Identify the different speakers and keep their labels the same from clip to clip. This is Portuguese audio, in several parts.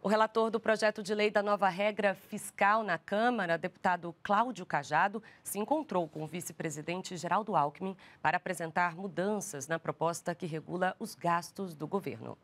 Speaker 1: O relator do projeto de lei da nova regra fiscal na Câmara, deputado Cláudio Cajado, se encontrou com o vice-presidente Geraldo Alckmin para apresentar mudanças na proposta que regula os gastos do governo.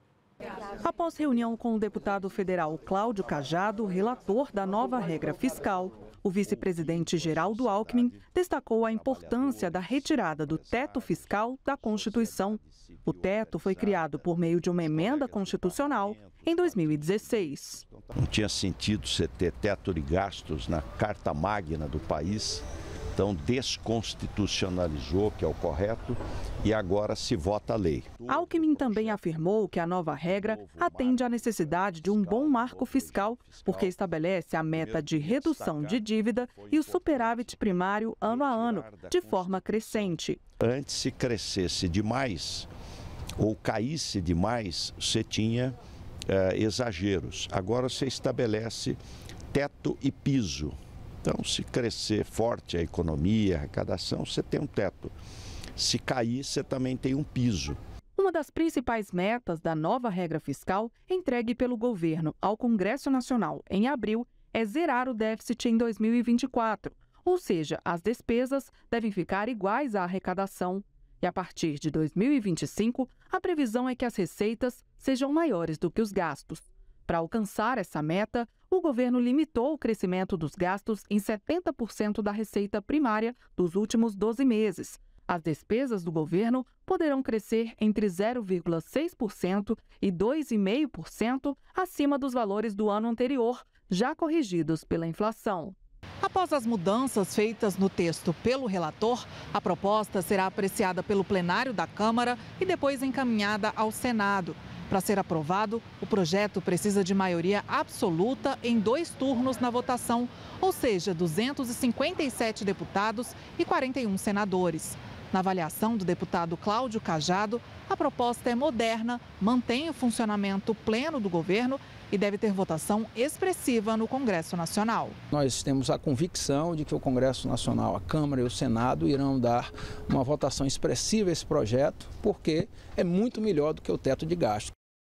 Speaker 1: Após reunião com o deputado federal Cláudio Cajado, relator da nova regra fiscal, o vice-presidente Geraldo Alckmin destacou a importância da retirada do teto fiscal da Constituição. O teto foi criado por meio de uma emenda constitucional em 2016.
Speaker 2: Não tinha sentido você ter teto de gastos na carta magna do país então desconstitucionalizou, que é o correto, e agora se vota a lei.
Speaker 1: Alckmin também afirmou que a nova regra atende à necessidade de um bom marco fiscal, porque estabelece a meta de redução de dívida e o superávit primário ano a ano, de forma crescente.
Speaker 2: Antes se crescesse demais ou caísse demais, você tinha eh, exageros. Agora você estabelece teto e piso. Então, se crescer forte a economia, a arrecadação, você tem um teto. Se cair, você também tem um piso.
Speaker 1: Uma das principais metas da nova regra fiscal, entregue pelo governo ao Congresso Nacional em abril, é zerar o déficit em 2024, ou seja, as despesas devem ficar iguais à arrecadação. E a partir de 2025, a previsão é que as receitas sejam maiores do que os gastos. Para alcançar essa meta, o governo limitou o crescimento dos gastos em 70% da receita primária dos últimos 12 meses. As despesas do governo poderão crescer entre 0,6% e 2,5% acima dos valores do ano anterior, já corrigidos pela inflação. Após as mudanças feitas no texto pelo relator, a proposta será apreciada pelo plenário da Câmara e depois encaminhada ao Senado. Para ser aprovado, o projeto precisa de maioria absoluta em dois turnos na votação, ou seja, 257 deputados e 41 senadores. Na avaliação do deputado Cláudio Cajado, a proposta é moderna, mantém o funcionamento pleno do governo e deve ter votação expressiva no Congresso Nacional.
Speaker 2: Nós temos a convicção de que o Congresso Nacional, a Câmara e o Senado irão dar uma votação expressiva a esse projeto, porque é muito melhor do que o teto de gasto.